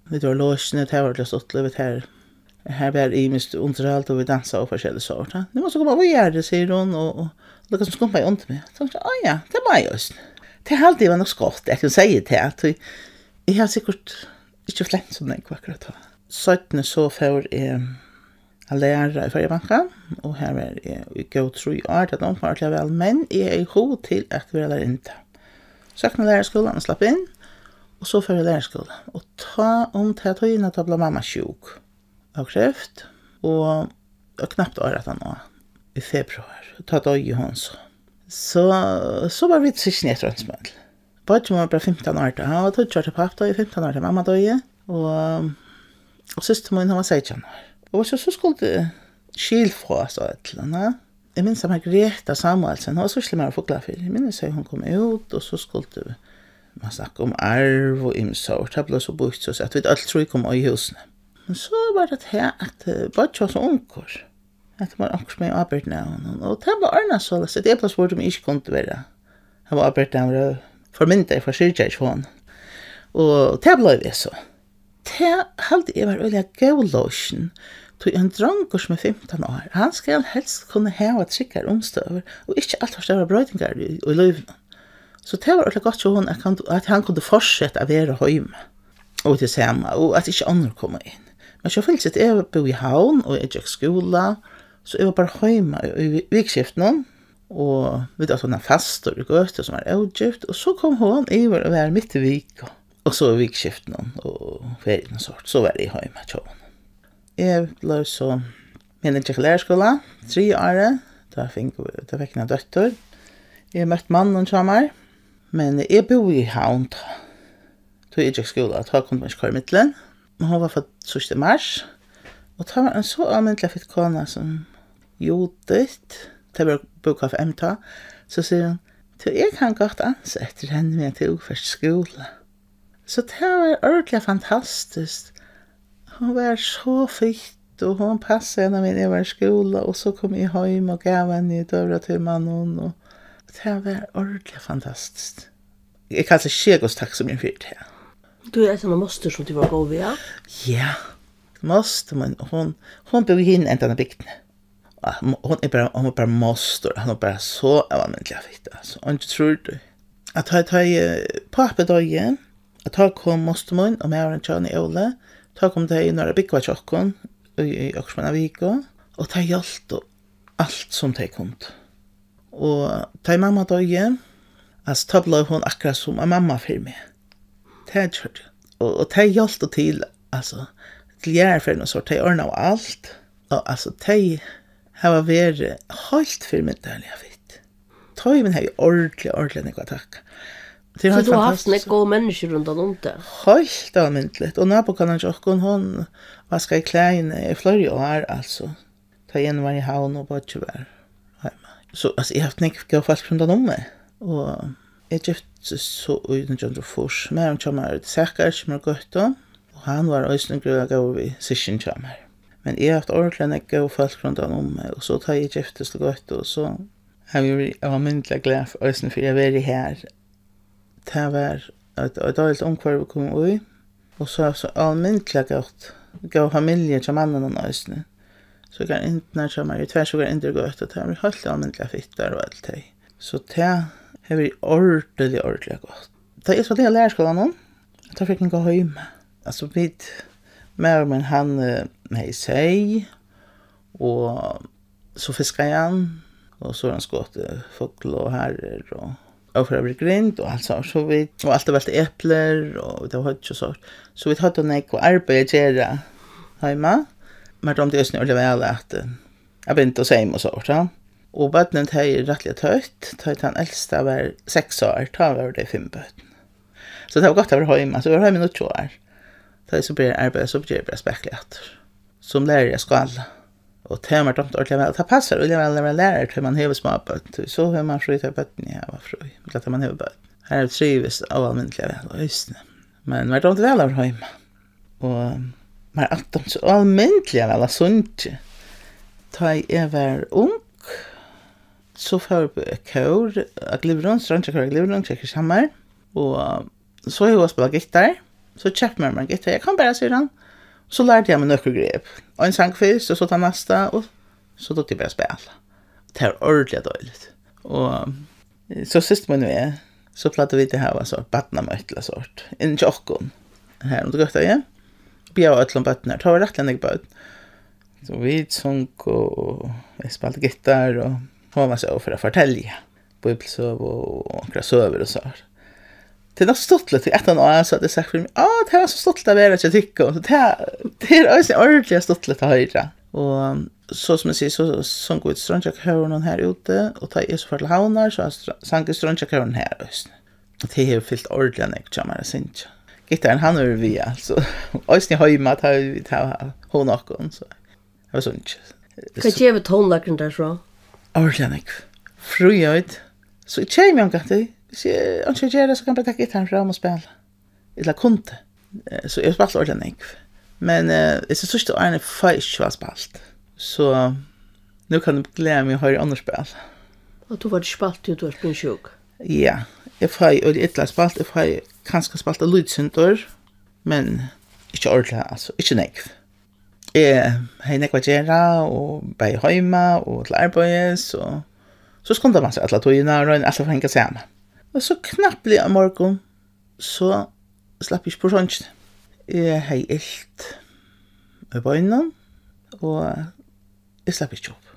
Vi tar låsen ut här vart jag stått lövet här. Här var i mest underhållt och vi dansar och försäljer så Nu måste jag komma, vad gör det, säger hon. Och det kan skumpa i ont med. Så hon sa, åja, det är bara just. Det är alltid var något skott, jag kan säga till att Jag Jeg har sikkert ikke flett som jeg var akkurat da. Søytene så för jeg har lærere i førre banka, og her er jeg i go tru i art, at noen var vel, men jeg er i ho til at vi er der inntil. Søytene lærere skolen og slapp inn, Og så fyrir lærerskola. Og ta om um ta tøyna ta bla mamma sjuk. Og kreft. Og, og knappt år at han I februar. Ta døy i hans. Så, så var vi til sikkert etter hans møtel. Bajtjum var bara 15 år. Han var tøtt kjørt til pappa i 15 år til mamma døy. Og, og syste min var 16 år. Og så, så skulle det skilfra så et eller annet. Jeg minns at Margrethe Samuelsen, hun var så slemmere å få glad for. Jeg minns at hun kom ut, og så skulle man snakker om arv og imsa, er eh, og så bort, så at vi alle tror ikke om i husene. Men så var det til at bare ikke var så unger, at det var unger som jeg med og det ble ordnet så, så det ble spurt om jeg ikke kunne være. var arbeidde med henne, for min dag, for sier jeg ikke tabla Og det ble vi så. Det var jeg vært veldig gøy Tu en drongur som er 15 ár. han skal helst kunne heva tryggar omstøver, og ikki alt for større brøytingar i, i Så det var veldig godt til hun at han kunne fortsette å være hjemme og til samme, og at ikke andre kom inn. Men jeg følte at jeg var i havn og jeg gikk skole, så jeg var bare hjemme i vikskiftene, og vi tatt henne fast og gøtt og som var avgjøpt, og så kom hun i å være midt i vik, og så i vikskiftene og ferien og sånt, så var jeg hjemme til hun. Jeg la så min ikke lærerskole, tre året, da fikk jeg en døttur. Jeg møtte mannen som var Men jeg bor i Havn da. Da er jeg ikke skole, da kom jeg ikke kvar i midtelen. Men hun var fra 1. mars. Og da var en så almindelig fitt kona som gjorde ditt. Da var jeg bor Så sier hun, da er jeg kan godt ansett til henne min til uførst skole. Så da var jeg ordentlig fantastisk. Hun var så fitt og hun passet gjennom min i hver skole og så kom jeg hjem og gav henne i døra til mannen og Det var ordentligt fantastiskt. Jag kallar sig tjejkos tack så mycket för det här. Du är er sådana moster som du var god via? Ja. Moster, men hon, hon bor ju in en annan byggt. Ah, hon är er bara, hon är er bara moster. Hon bara så avanvändliga fikt. Alltså, hon inte tror du. Att ha ett här på appen då igen. Att ha kom moster mun och med en tjön i ålder. Att kom det i några byggt var tjocken. Och jag kom när vi gick. Och ta Allt som det kom kommit og ta mamma då igen. As tabla hon akkurat som a mamma fer mig. Tæt er og og tæi alt til, altså til jær fer no sort tæi er no alt. Og altså tæi hava ver halt fer mig der lige vit. Tæi men hei orle orle nei god takk. Det har du haft nei god menneske rundt og omte. Halt og myntlet. Og nabo kan han jo også hon i fløri og er altså. Tæi en var i havn og på tjuvær. Mhm. Så altså, jeg har ikke gav folk rundt om meg. Og jeg gifte så so, uten John Rufus. Men han kommer til er Sækker, som er gøtt Og han var også en grunn av gav vi sysken kommer. Men jeg har hatt ordentlig ikke gav folk rundt om meg. Og så tar jeg gifte så gøtt om. Og så har vi vært myndelig glede for var her. Det var et, et dårlig omkvar vi kom ut. Og så har vi så myndelig gøtt. Gav familie til så kan inte när som är i tvärs så inte gå efter det här. Vi har alltid allmäntliga fittar och allt det. Så te har vi ordentligt, ordentligt gått. Det är så det lär skolan om. Jag tar fick en gå hem. Alltså mitt med men han eh, med sig och så fiskar jag han och så er han skott eh, fågel och herrar och och för att grind och alltså så vi och alltid er det äpplen och det har ju så så vi hade en ekvarbete där hemma mer om det är snurrigt väl att jag vet inte att säga mig så. Ja. Och bötnen tar ju rätt lite högt. Ta ut den äldsta var sex år. Ta över det fem bötnen. Så det var gott att vara hemma. Så vi var hemma nu två år. Ta så blir det arbetet så blir det bra späckligt. Som lärare ska alla. Och det har varit omt ordentligt väl. Det passar ordentligt väl när man lärare till man har små bötnen. Så har man fri till bötnen. Ja, vad fri. Det man har bötnen. Här är det trivligt av allmäntliga Men vi har väl att hemma. Och Men at de så almindelige var det sånn ikke. Da ung, så får jeg på kjør, jeg glemmer noen, strønt jeg kjør, jeg glemmer noen, Og så har jeg også spillet gitter, så kjøpt meg med gitter, jeg kan bare si den. Så lærte jeg meg noen grep. Og en sangfis, og så ta neste, og så tok jeg bare spille. Det er ordentlig dårlig. Og så sist måned vi, så platt vi til her, så, batna møtla sort. Inn tjokken. Her, om du gøtta igjen. Ja? Bia og ætlum bøtner, það var rættlega nek bøt. Så vi tsung og vi spalt gitar, og hva man sér og a fortelja. og ongra søver og sær. Det er nok stoltle til etan og æsa at det er sagt fyrir mig, Ah, det var så stoltle til að vera til er- er að Det um, er æs ni orðlega stoltle til að Og så som jeg sier, så sung vi tsung vi tsung vi og vi tsung vi tsung vi tsung vi tsung vi tsung vi tsung vi tsung vi tsung vi gitar han över vi alltså och sen ju mat har vi ta hon och kon så det var sånt kan ju vet hon där så organic fruit så i chem mig kan det så han ska göra så kan prata gitar han får spela det la kunde eh, så jag svårt att organic men det eh, är så så en fight vars så nu kan du glömma mig har ju annars spel och då vart det spalt ju då spinsjuk ja Jeg eller annet spalt, jeg kanskje spalt av lydsyndor, men ikkje ordla, altså, ikkje nekv. Jeg hei nekva gjerra, og bai høyma, og til arbeids, og så skunda man seg alla togina, og røyna alla fengi seg Og så knapli av morgun, så slapp ikkje på sjonsin. Jeg hei illt med bøynan, og jeg slapp ikkje opp.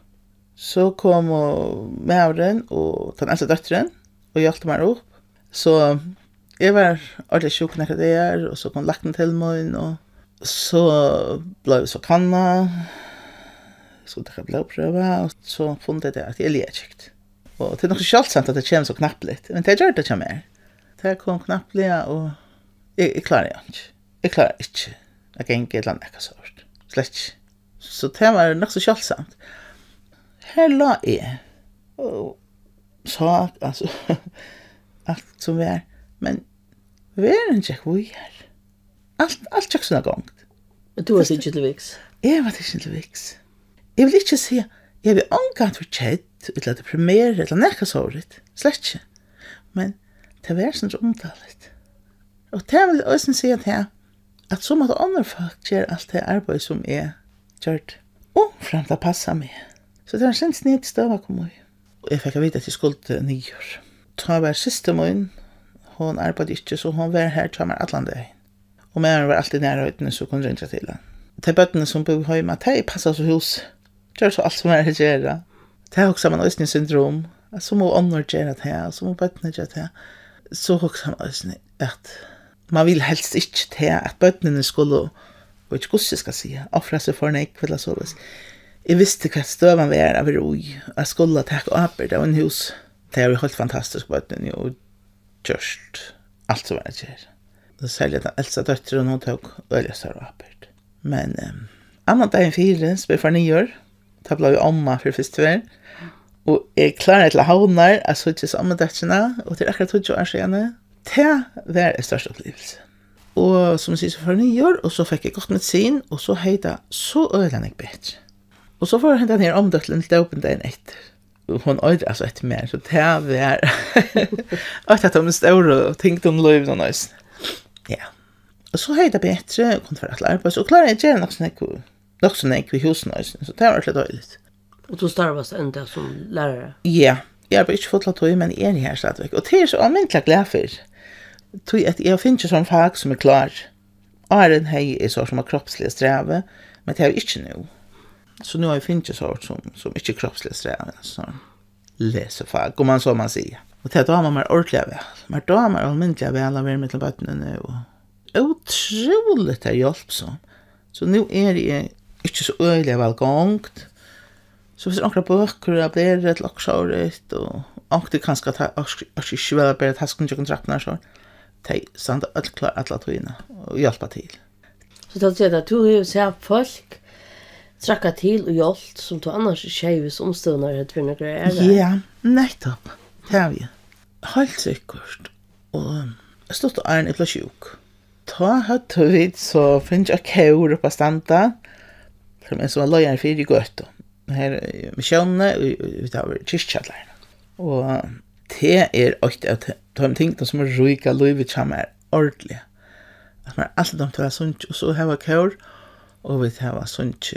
Så kom og mævren, og den eldste døtteren, og hjelte meg opp. Så Jeg var aldri sjuk nekker der, og så kom lakken til meg og så ble vi så kanna, så det ble opprøvet, og så funnet jeg at jeg liet kjekt. Og det er nok så sant at det kommer så knaplit, litt, men det er gjerne det ikke mer. Det kom knapp litt, og jeg, jeg klarer det ikke. Jeg klarer ikke. Jeg kan ikke et eller annet ikke så Slett ikke. Så det var nok så kjalt Her la jeg, og sa, altså, alt som vi er, men verden tjekk hvor er. Alt, alt tjekk sånn gong. Men du var ikke til viks? Jeg var ikke til viks. Jeg vil ikke si, jeg vil omgå at vi kjedd, eller deprimere, eller nekka såret. Slett Men det var sånn omtallet. Og det vil også si at jeg, at som at andre folk gjør alt er arbeid som jeg gjør det. Og frem til å passe meg. Så det var en sinns Og jeg fikk vite at jeg skulle nyår. Ta hver siste måned, hon arbeidde på så hon var här till mig alla dagar. Och med henne var alltid nära utne så kunde jag til till. Det är bötterna som bor hemma, det är passat som hos. Det är så allt som er här att göra. Det är också en östningssyndrom. Så må hon ånna det så må bötterna göra det här. Så är också en östning man vill helst inte till att bötterna skulle, vad jag inte ska säga, offra sig för en ägg eller så. Jag visste att stövande av roj. Jag skulle ha tagit upp det av en Det är er ju helt fantastiskt på gjørst alt som jeg gjør. Det er særlig at Elsa døtter og noen tok øyne større oppert. Men um, annan dag i fire, som er for ni år, da ble vi omma for første vei. Og jeg er klarer til å ha henne, jeg så ikke samme døtterne, og til er akkurat tog år er skjene. Det var en største opplevelse. Og som sier så for nio år, og så fikk jeg godt med sin, og så heita så øyne jeg bedre. Og så får jeg hentet ned omdøtlen til åpne dagen etter hon øyde altså eit mer, så det er vi her. Og jeg tatt og tenkte om løyven og nøys. Ja. Og så høyde jeg bedre, og kom til så være til arbeid, og klarer jeg ikke nok sånn ekku, i husen nøys, så det var litt øyde. Og du starvast enda som lærere? Ja, jeg har bare ikke fått til men jeg er her stadigvæk. Og det er så anmyndelig glad for, at eg finn ikke sånn fag som er klar. Og er en hei i sånn som er kroppslige streve, men det er jo ikke noe så nu har jag finte så att som så mycket kroppsligt så så läser för att komma så man säger. Och det har man mer orkliga vä. Men då har man allmänna med mitt vatten nu. Otroligt är jag så. Så nu är det inte så öliga väl gångt. Så vi snackar på och det är rätt lockshowet och och det kanske att och så väl på det hasken jag kontrakt när så. Tej sånt att klart in och hjälpa till. Så då så där tur är så här folk trakka til og jolt som to annars skeivis omstøvnare et vinn og greier det. Ja, nettopp, det vi. Halt sikkert, og jeg og æren i plass Ta høy tøy tøy tøy tøy tøy tøy tøy tøy tøy tøy som tøy tøy tøy tøy tøy tøy tøy tøy tøy tøy tøy tøy tøy Det er ofte at de tingene som er rujka løyvet kommer er ordentlig. At man alltid om til å være sunt, og så hever kjør, og vi tar hva sunt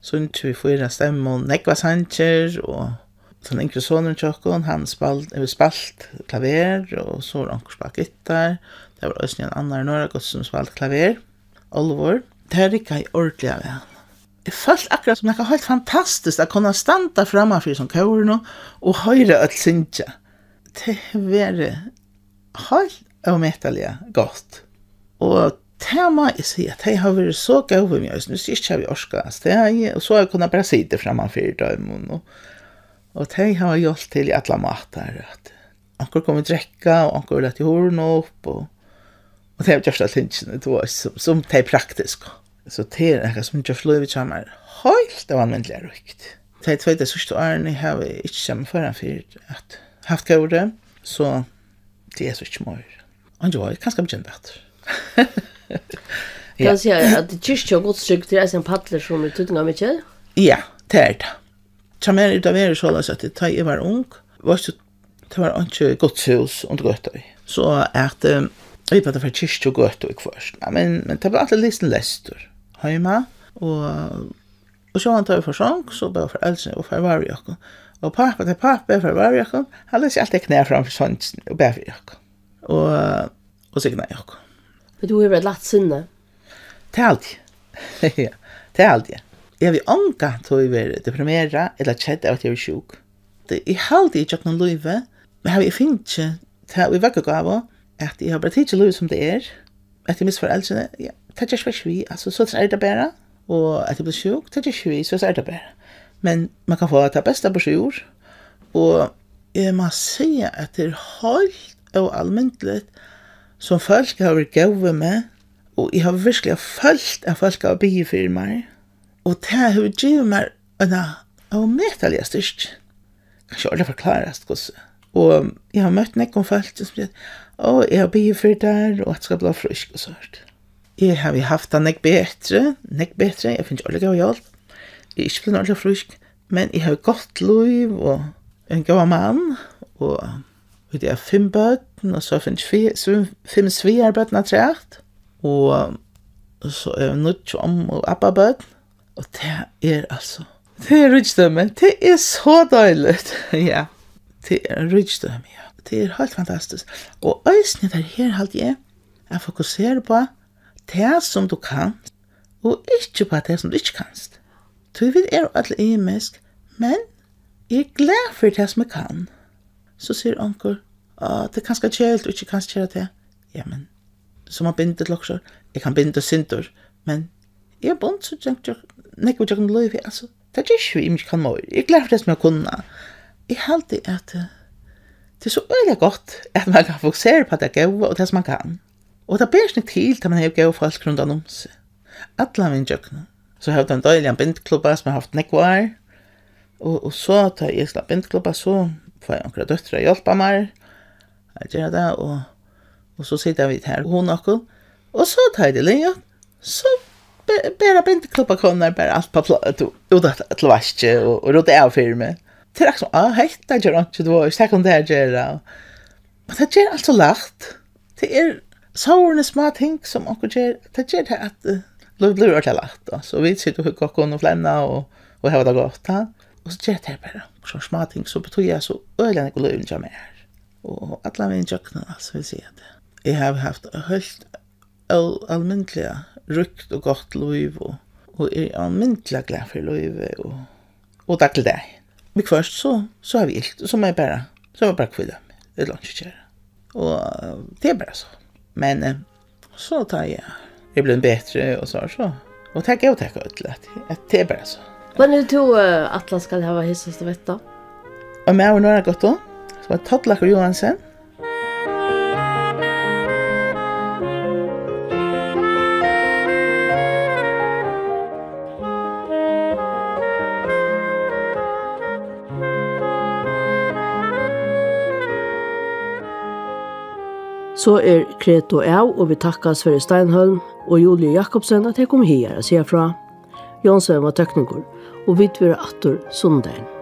sunt vi fyra stemmer og nekva sanger og sånn enkre sonen tjokken, han spalt, spalt klaver og så er var anker spalt gittar det var også en annen norra gott som spalt klaver Olvor, det er ikke jeg ordentlig av henne Jeg følte akkurat som det var helt fantastisk at jeg kunne standa fremme for som kører nå og høyre alt synsja det var helt avmettelig godt og tema i sig att jag har varit så gav om jag. Nu sitter jag vi orska. Så jag har er, er er kunnat bara se det framför dömen. Och att jag har gjort till alla matar. Att jag kommer kommit dräcka och att jag i horn upp. Och och jag just gjort att jag inte har så praktisk. Så det är som inte har vi av mig. Helt av allmänliga rykt. Det är två av de största åren har inte kommit för att haft gav det. Så det är så mycket Och jag Ha Kan sjá at det kyrkja og gott sjúkt er ein paddler som er tutnga mykje. Ja, tært. Ta meg ut av er så la sett ta i var ung. Var så ta var ikkje gott sjús og gott ei. Så at vi på det for kyrkja og gott og kvørst. Men men ta blatt listen lestur. Heima og og så han tar for sjank så ber for elsen og for var jakka. Og pappa til er pappa ber for var jakka. Halle seg alt det knær fram for sjansen og ber for jakka. Og og signa jakka. Men du har et latt sinne. Det er alltid. Det er alltid. Jeg vil anka til å være deprimeret, eller kjett av at jeg er sjuk. Det er alltid ikke noen løyve, men jeg finner ikke til å være gav at jeg har bare tid til løyve som det er, at jeg misfører alt sinne. Ja, det er ikke vi, altså så er det bedre, og at jeg blir sjuk, det er ikke vi, så er det bedre. Men man kan få det beste på sjuk, og jeg må si at det er helt og allmyndelig, som folk har vært gøve med, og jeg har virkelig følt at folk har bygge for meg, og det har givet meg en av medtallige styrk. Kanskje aldri forklarast hos det. Og jeg um, har møtt nekken folk som sier, å, jeg har bygge for deg, og at det skal bli frysk og sånt. Jeg har vi haft det nekk bedre, nekk bedre, jeg finner aldri gøy hjelp. Jeg er ikke blitt aldri frysk, men jeg har gått liv og en gøy mann, og Og det er fem bøtten, og så er det fem sviger bøtten har Og så er det nødt til om og appa Og det er altså... Det er rydstømme. Det er så døylig. ja. Det er rydstømme, ja. Det er helt fantastisk. Og øysene der her halt jeg er fokusere på det som du kan, og ikke på det som du ikke kan. Du vil er alle mesk, men jeg er glad for det som jeg kan. Ja så sier onkel, ah, det er kanskje kjelt, og ikke kanskje kjelt det. Ja, men, så må binde til loksjør. Jeg kan binde til sintor, men, jeg er bunt, så tenkte jeg, nekker jeg kan løyve, altså, det er ikke vi, men kan må, jeg gleder det som jeg kunne. Jeg halte at, eh, det er så øyelig godt, at man kan fokusere på det gøy, og det som man kan. Og det blir ikke til, da man har gøy folk rundt om seg. Alle min kjøkken. Så har jeg hatt en døylig bindklubba som har haft nekker, og, og så tar jeg slag bindklubba, så får jag några döttrar hjälpa mig att göra det og Och, och så sitter vi här och hon och hon. så tar jag det länge. Så bara be, inte klubba kunder, bara allt på plåten. Och då tar jag till vart och, och råder jag av firmen. Det är liksom, ah, det gör Det var ju säkert om det här det. Men det gör alltså lagt. Det er sårna er små ting som man kan Det gör det här det blir lagt. Så vi sitter och hugga och flänna och, och, och hävda gott. Och så gör det här och så små ting så betyder jeg så öle när jag går in jamen här och alla med en jackna alltså vi ser det i have haft höst allmäntliga rykt och gott og och och är er allmäntliga glad för lov och och tack till dig vi först så så har vi ilt som är bara så var bara kvida ett lunch och det er bra så men eh, så tar jag det blir bättre och så så Og takk er jo takk at det er bare så. Men er du to eh, Atlas skal hava hans søster vet då. Og mer og når er godt då. Så var Tatla og Johansen. Så er Kreto Eau, og vi takker oss for Steinholm og Julie Jakobsen at jeg kom her og sier fra. Jonsen var tøkninger og vidt vi er atur sondegn.